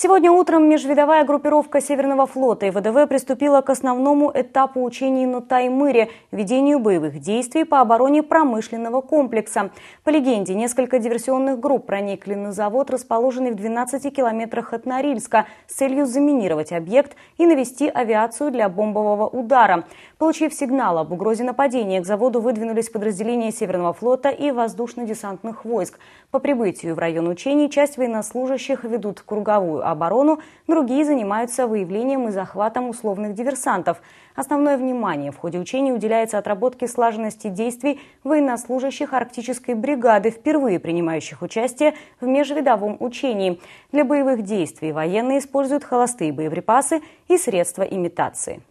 Сегодня утром межвидовая группировка Северного флота и ВДВ приступила к основному этапу учений на Таймыре – ведению боевых действий по обороне промышленного комплекса. По легенде, несколько диверсионных групп проникли на завод, расположенный в 12 километрах от Норильска, с целью заминировать объект и навести авиацию для бомбового удара. Получив сигнал об угрозе нападения, к заводу выдвинулись подразделения Северного флота и воздушно-десантных войск. По прибытию в район учений часть военнослужащих ведут круговую оборону, другие занимаются выявлением и захватом условных диверсантов. Основное внимание в ходе учений уделяется отработке слаженности действий военнослужащих арктической бригады, впервые принимающих участие в межвидовом учении. Для боевых действий военные используют холостые боеприпасы и средства имитации.